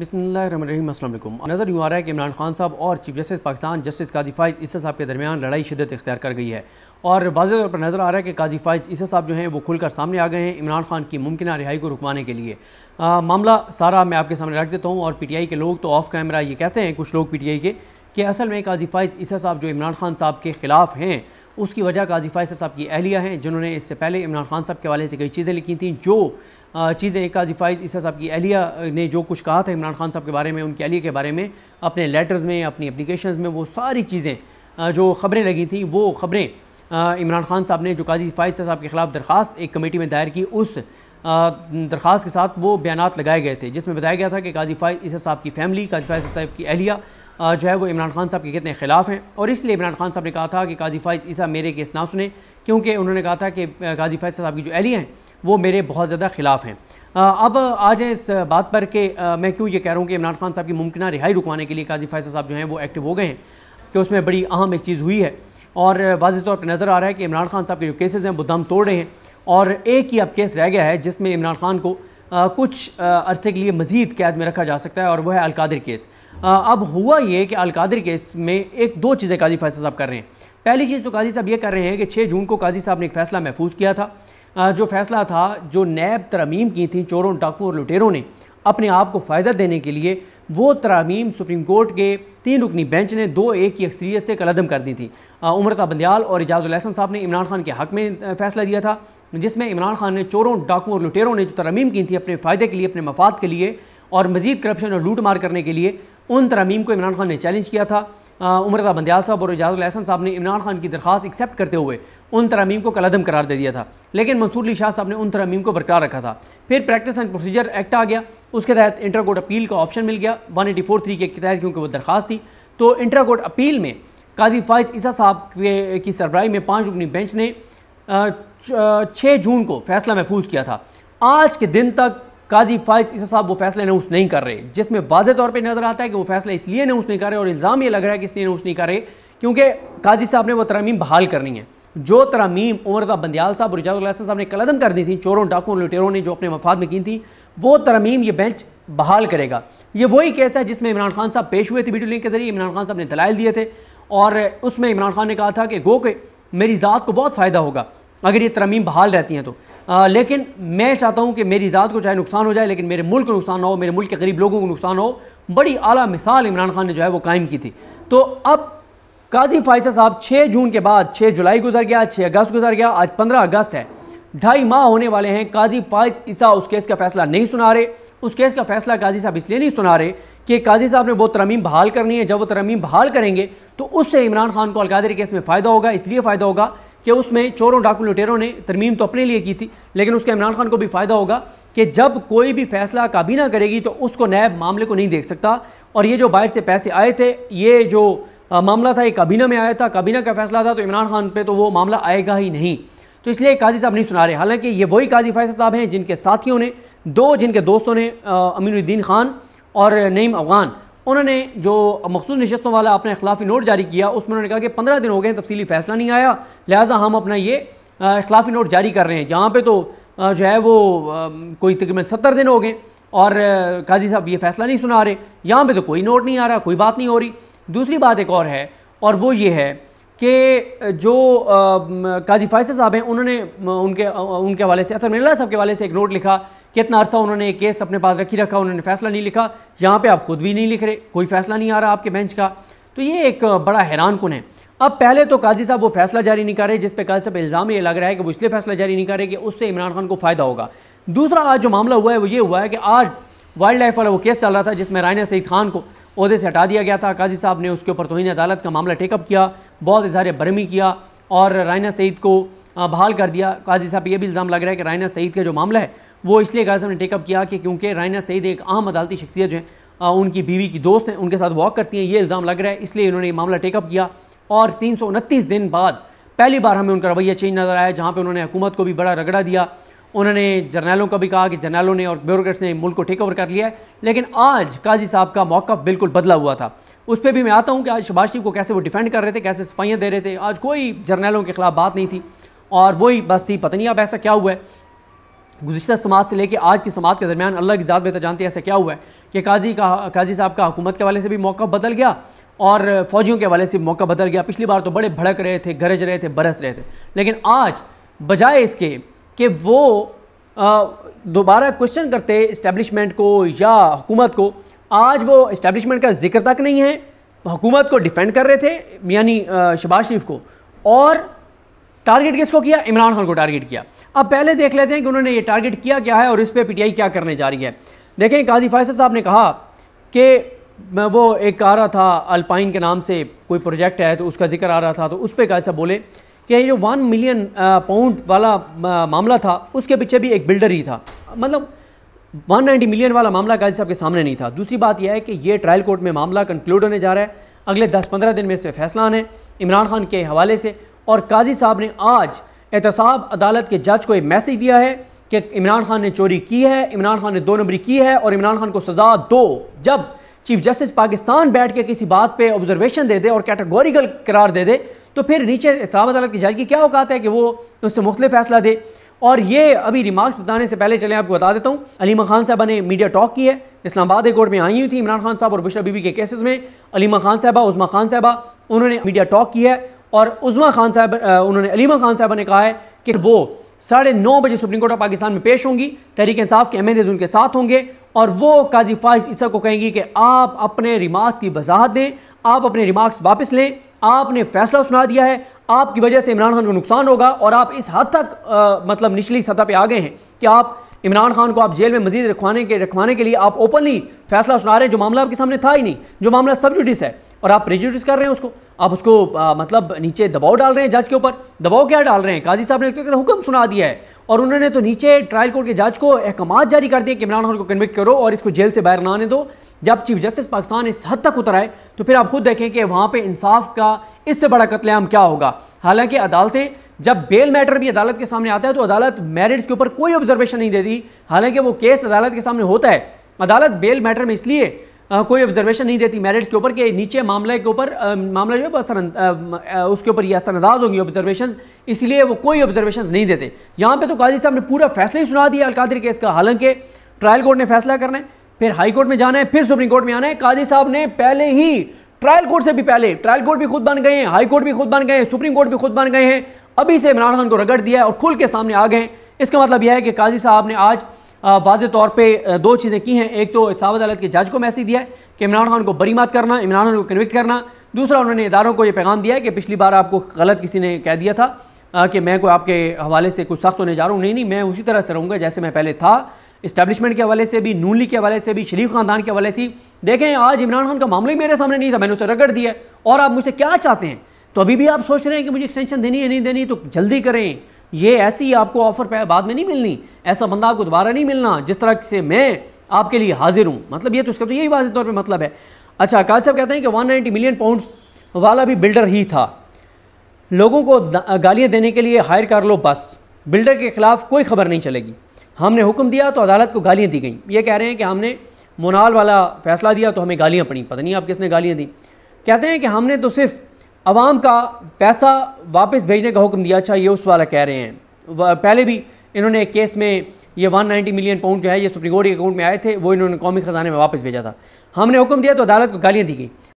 बिसमीम नज़र यूँ आ रहा है कि इमरान खान साहब और chief justice Pakistan justice Qazi Faez Isa साहब के दरमियान लड़ाई शिदत इख्तियार कर गई है और वाजे तौर पर नज़र आ रहा है कि काजी फाइज इस साहब जो हैं वो खुलकर सामने आ गए हैं इमरान खान की मुमकिन रिहाई को रुकवाने के लिए आ, मामला सारा मैं आपके सामने रख देता हूँ और पी टी आई के लोग तो ऑफ कैमरा ये कहते हैं कुछ लोग पी टी आई के कि असल में काजी फाइज इस साहब जो इमरान खान साहब के ख़िलाफ़ हैं उसकी वजह काजी फाइज साहब की अहलिया हैं जिन्होंने इससे पहले इमरान खान साहब के हवाले से कई चीज़ें लिखी थी जो चीज़ें एक काजीफ़ाइज इस साहब की एहलिया ने जो कुछ कहा था इमरान खान साहब के बारे में उनके एहलिया के बारे में अपने लेटर्स में अपनी अप्लीकेशन में वो सारी चीज़ें जो खबरें लगी थी वो खबरें इमरान खान साहब ने जो काजी फ़ाइज साहब के ख़िलाफ़ दरख्वास्त एक कमेटी में दायर की उस दरख्वास्त के साथ वो बयान लगाए गए थे जिसमें बताया गया था कि काजी फ़ाइज इस साहब की फ़ैमिली काजी फ़ाइज साहब की अहलिया जो है वो इमरान खान साहब के कितने ख़िलाफ़ हैं और इसलिए इमरान खान साहब ने कहा था कि काजी फ़ाइज ईसा मेरे केस ना सुने क्योंकि उन्होंने कहा था कि काजी फ़ाइज साहब की जो अहलिया हैं वो मेरे बहुत ज़्यादा खिलाफ हैं अब आ जाए इस बात पर कि मैं क्यों ये कह रहा हूँ कि इमरान खान साहब की मुमकिन रिहाई रुकवाने के लिए काजी फैसल साहब जो हैं वो एक्टिव हो गए हैं कि उसमें बड़ी अहम एक चीज़ हुई है और वाज तौर पर नज़र आ रहा है कि इमरान खान साहब के जो केसेज़ हैं वो दम तोड़ रहे हैं और एक ही अब केस रह गया है जिसमें इमरान खान को आ, कुछ अरसे के लिए मजीद कैद में रखा जा सकता है और वह है अलकादिर केस आ, अब हुआ ये कि अलकादिर केस में एक दो चीज़ें काजी फैसल साहब कर रहे हैं पहली चीज़ तो काजी साहब ये कर रहे हैं कि छः जून को काजी साहब ने एक फ़ैसला महफूज किया था जो फैसला था जो नैब तरमीम की थी चोरों डाकू और लुटेरों ने अपने आप को फ़ायदा देने के लिए वो तरामीम सुप्रीम कोर्ट के तीन रुकनी बेंच ने दो एक की अक्सरीत से कलदम कर दी थी उमरता बंदयाल और एजाज़ुलहसन साहब ने इमरान खान के हक़ में फ़ैसला दिया था जिसमें इमरान खान ने चोरों डाकुओं और लुटेरों ने जो तरमीम की थी अपने फ़ायदे के लिए अपने मफाद के लिए और मजीद करप्शन और लूट मार करने के लिए उन तरमीम को इमरान खान ने चैलेंज किया था का बंदयाल साहब और एजाज अहसन साहब ने इमरान खान की दरख्वास्त एक्सेप्ट करते हुए उन तरमीम को कलदम करार दे दिया था लेकिन मंसूर अली शाह साहब ने उन तरमीम को बरकरार रखा था फिर प्रैक्टिस एंड प्रोसीजर एक्ट आ गया उसके तहत इंटर कोर्ट अपील का ऑप्शन मिल गया वन एटी फोर थ्री के तहत क्योंकि वो दरख्वास्त थी तो इंटर कोर्ट अपील में काजी फाइज ईसा साहब के की सरबराही में पाँच रुकनी बेंच ने छः जून को फैसला महफूज किया था आज के दिन तक काजी फाइज इस साहब वो फैसले अनाउंस नहीं कर रहे जिसमें वाजे तौर पर नजर आता है कि वो फैसला इसलिए अनाउंस नहीं कर रहे और इल्ज़ाम ये लग रहा है कि इसलिए अनाउंस नहीं कर रहे क्योंकि काजी साहब ने वो तरामीम बहाल करनी है जो तरामीम उमर का बंदयाल साहब और रिजाउल साहब ने कलदम कर दी थी चोरों डाकों लुटेरों ने जो अपने मफाद में की थी वो तरमीम ये बेंच बहाल करेगा ये वही केस है जिसमें इमरान खान साहब पेश हुए थे वीडियो लिंक के जरिए इमरान खान साहब ने दलाइल दिए थे और उसमें इमरान खान ने कहा था कि गो के मेरी ज़ात को बहुत फ़ायदा होगा अगर ये तरमीम बहाल रहती हैं तो आ, लेकिन मैं चाहता हूँ कि मेरी ज़ात को चाहे नुकसान हो जाए लेकिन मेरे मुल्क को नुकसान ना हो मेरे मुल्क के गरीब लोगों को नुकसान हो बड़ी अली मिसाल इमरान खान ने जो है वो कायम की थी तो अब काजी फायसा साहब छः जून के बाद छः जुलाई गुजर गया छः अगस्त गुजर गया आज पंद्रह अगस्त है ढाई माह होने वाले हैं काजी फायज ईसा उस केस का फैसला नहीं सुना रहे उस केस का फैसला काजी साहब इसलिए नहीं सुना रहे कि काजी साहब ने वो तरमीम बहाल करनी है जब वो तरमीम बहाल करेंगे तो उससे इमरान खान को अलकादरी केस में फ़ायदा होगा इसलिए फ़ायदा होगा कि उसमें चोरों डाकू लुटेरों ने तरमीम तो अपने लिए की थी लेकिन उसका इमरान खान को भी फ़ायदा होगा कि जब कोई भी फैसला काबीना करेगी तो उसको नैब मामले को नहीं देख सकता और ये जो बाहर से पैसे आए थे ये जो आ, मामला था ये काबीना में आया था काबीना का फैसला था तो इमरान खान पर तो वो मामला आएगा ही नहीं तो इसलिए काजी साहब नहीं सुना रहे हालांकि ये वही काजी फैसल साहब हैं जिनके साथियों ने दो जिनके दोस्तों ने अमीनुद्दीन खान और नईम अफगान उन्होंने जो मखसूस नशस्तों वाला अपना अखिलाफी नोट जारी किया उसमें उन्होंने कहा कि पंद्रह दिन हो गए तफसीली फैसला नहीं आया लिहाजा हम अपना ये अखिलाफी नोट जारी कर रहे हैं जहाँ पर तो जो है वो कोई तकरीबन सत्तर दिन हो गए और काजी साहब ये फैसला नहीं सुना रहे यहाँ पर तो कोई नोट नहीं आ रहा कोई बात नहीं हो रही दूसरी बात एक और है और वो ये है कि जो काजी फायसे साहब हैं उन्होंने उनके उनके हवाले से अतर मिल्ला साहब के हवाले से एक नोट लिखा कितना अरसा उन्होंने ये केस अपने पास रखी रखा उन्होंने फैसला नहीं लिखा यहाँ पे आप खुद भी नहीं लिख रहे कोई फैसला नहीं आ रहा आपके बेंच का तो ये एक बड़ा हैरान कन है अब पहले तो काजी साहब वो फैसला जारी नहीं कर रहे जिस पे काजी साहब इल्ज़ाम ये लग रहा है कि वो इसलिए फैसला जारी नहीं कर रहे कि उससे इमरान खान को फ़ायदा होगा दूसरा आज जो मामला हुआ है वो ये हुआ है कि आज वाइल्ड लाइफ वाला वो केस चल रहा था जिसमें रायना सईद खान को अहदे से हटा दिया गया था काजी साहब ने उसके ऊपर तोहन अदालत का मामला टेकअप किया बहुत इजहार बरमी किया और रायना सईद को बहाल कर दिया काजी साहब ये भी इल्ज़ाम लग रहा है कि रायना सईद का जो मामला है वो इसलिए साहब ने टेकअप किया कि क्योंकि रायना सईद एक आम अदालती शख्सियत जो है उनकी बीवी की दोस्त हैं उनके साथ वॉक करती हैं ये इल्ज़ाम लग रहा है इसलिए उन्होंने ये मामला टेकअप किया और तीन दिन बाद पहली बार हमें उनका रवैया चेंज नज़र आया जहाँ पर उन्होंने हुकूमत को भी बड़ा रगड़ा दिया उन्होंने जर्नलों का भी कहा कि जर्नलों ने और ब्यूरोक्रेट्स ने मुल्क को टेक ओवर कर लिया है लेकिन आज काजी साहब का मौका बिल्कुल बदला हुआ था उस पर भी मैं आता हूँ कि आज शबाज शरीफ को कैसे वो डिफेंड कर रहे थे कैसे सफाइयाँ दे रहे थे आज कोई जर्नलों के खिलाफ बात नहीं थी और वही बस थी पता नहीं अब ऐसा क्या हुआ है गुजशत समाज से लेकर आज की समाज के दरमियान अल्लाह की ज़ात बेहतर जानते हैं ऐसा क्या हुआ है कि काजी का काजी साहब का हुकूमत के वाले से भी मौका बदल गया और फौजियों के वाले से मौका बदल गया पिछली बार तो बड़े भड़क रहे थे गरज रहे थे बरस रहे थे लेकिन आज बजाय इसके कि वो दोबारा क्वेश्चन करते इस्टेबलिशमेंट को या हुकूमत को आज वो इस्टेबलिशमेंट का जिक्र तक नहीं है हुकूमत को डिफेंड कर रहे थे यानी शबाज शरीफ को और टारगेट किसको किया इमरान खान को टारगेट किया अब पहले देख लेते हैं कि उन्होंने ये टारगेट किया क्या है और इस पर पीटीआई क्या करने जा रही है देखें काजी फैसल साहब ने कहा कि वो एक आ रहा था अल्पाइन के नाम से कोई प्रोजेक्ट है तो उसका जिक्र आ रहा था तो उस पर कैसा बोले कि जो वन मिलियन पाउंड वाला मामला था उसके पीछे भी एक बिल्डर ही था मतलब 190 मिलियन वाला मामला काजी साहब के सामने नहीं था दूसरी बात यह है कि ये ट्रायल कोर्ट में मामला कंक्लूड होने जा रहा है अगले 10-15 दिन में इस पर फैसला आने इमरान खान के हवाले से और काजी साहब ने आज एहतसाब अदालत के जज को एक मैसेज दिया है कि इमरान खान ने चोरी की है इमरान खान ने दो नंबरी की है और इमरान खान को सज़ा दो जब चीफ जस्टिस पाकिस्तान बैठ के किसी बात पे ऑब्जर्वेशन दे दे और कैटेगोरिकल करार दे दे तो फिर नीचे एहसाब अदालत की जज की क्या औकात है कि वो उससे मुख्तु फैसला दे और ये अभी रिमार्क्स बताने से पहले चले आपको बता देता हूँ अलीमा खान साहबा ने मीडिया टॉक की है इस्लामाबाद हाई कोर्ट में आई हुई थी इमरान खान साहब और बुशरा बीबी के केसेस में अलीमा खान साहबा उजमा खान साहबा उन्होंने मीडिया टॉक की है और उजमा खान साहब उन्होंने अलीमा खान साहब ने कहा है कि वो साढ़े नौ बजे सुप्रीम कोर्ट ऑफ पाकिस्तान में पेश होंगी तहरीक इंसाफ के एम उनके साथ होंगे और वो काजी फाइज ईसा को कहेंगी कि आप अपने रिमार्क्स की वजाहत दें आप अपने रिमार्क्स वापस लें आपने फैसला सुना दिया है आपकी वजह से इमरान खान को नुकसान होगा और आप इस हद तक आ, मतलब निचली सतह पर आ गए हैं कि आप इमरान खान को आप जेल में मजीद रखवाने के रखवाने के लिए आप ओपनली फैसला सुना रहे हैं जो मामला आपके सामने था ही नहीं जो मामला सब जुडिस है और आप प्रेजुडिस कर रहे हैं उसको आप उसको आ, मतलब नीचे दबाव डाल रहे हैं जज के ऊपर दबाव क्या डाल रहे हैं काजी साहब ने तो हुक्म सुना दिया है और उन्होंने तो नीचे ट्रायल कोर्ट के जज को अहकाम जारी कर दिए कि इमरान खान को कन्विक्ट करो और इसको जेल से बाहर ना आने दो जब चीफ जस्टिस पाकिस्तान इस हद तक उतर आए तो फिर आप खुद देखें कि वहाँ पर इंसाफ का इससे बड़ा कत्लेम क्या होगा हालांकि अदालतें जब बेल मैटर भी अदालत के सामने आता है तो अदालत मेरिट्स के ऊपर कोई ऑब्जर्वेशन नहीं देती हालांकि वो केस अदालत के सामने होता है अदालत बेल मैटर में इसलिए कोई ऑब्जर्वेशन नहीं देती मैरिट्स के ऊपर कि नीचे मामले के ऊपर मामला जो है असर उसके ऊपर ये असरअंदाज होंगी ऑब्जर्वेशन इसलिए वो कोई ऑब्जर्वेशन नहीं देते यहाँ पर तो काजी साहब ने पूरा फैसला ही सुना दिया अलकादिर केस का हालांकि ट्रायल कोर्ट ने फैसला करना है फिर हाई कोर्ट में जाना है फिर सुप्रीम कोर्ट में आना है काजी साहब ने पहले ही ट्रायल कोर्ट से भी पहले ट्रायल कोर्ट भी खुद बन गए हैं हाई कोर्ट भी खुद बन गए हैं सुप्रीम कोर्ट भी खुद बन गए हैं अभी से इमरान खान को रगड़ दिया है और खुल के सामने आ गए इसका मतलब यह है कि काजी साहब ने आज वाज तौर पर दो चीज़ें की हैं एक तो सावध अदालत के जज को मैसेज दिया है कि इमरान खान को बरी मात करना इमरान खान को कन्विक्ट करना दूसरा उन्होंने इदारों को ये पैगाम दिया है कि पिछली बार आपको गलत किसी ने कह दिया था कि मैं कोई आपके हवाले से कुछ सख्त होने जा रहा हूँ नहीं नहीं मैं उसी तरह से रहूँगा जैसे मैं पहले था इस्टेब्लिशमेंट के हवाले से भी नून लीग के हवाले से भी शरीफ खानदान के हवाले से देखें आज इमरान खान का मामला ही मेरे सामने नहीं था मैंने उसे रगड़ दिया और आप मुझसे क्या चाहते हैं तो अभी भी आप सोच रहे हैं कि मुझे एक्सटेंशन देनी है नहीं देनी तो जल्दी करें ये ऐसी आपको ऑफर बाद में नहीं मिलनी ऐसा बंदा आपको दोबारा नहीं मिलना जिस तरह से मैं आपके लिए हाजिर हूँ मतलब ये तो उसका तो यही वाजे तौर पर मतलब है अच्छा आकाश साहब कहते हैं कि नाइन्टी मिलियन पाउंड्स वाला भी बिल्डर ही था लोगों को गालियाँ देने के लिए हायर कर लो बस बिल्डर के खिलाफ कोई खबर नहीं चलेगी हमने हुक्म दिया तो अदालत को गालियाँ दी गई ये कह रहे हैं कि हमने मोनाल वाला फैसला दिया तो हमें गालियाँ पड़ी पता नहीं आप किसने गालियाँ दी कहते हैं कि हमने तो सिर्फ आवाम का पैसा वापस भेजने का हुक्म दिया अच्छा ये उस वाला कह रहे हैं पहले भी इन्होंने केस में ये 190 मिलियन पाउंड जो है ये सुप्रीम कोर्ट के अकाउंट में आए थे वो इन्होंने कौमी खजाने में वापस भेजा था हमने हुक्म दिया तो अदालत को गालियाँ दी गई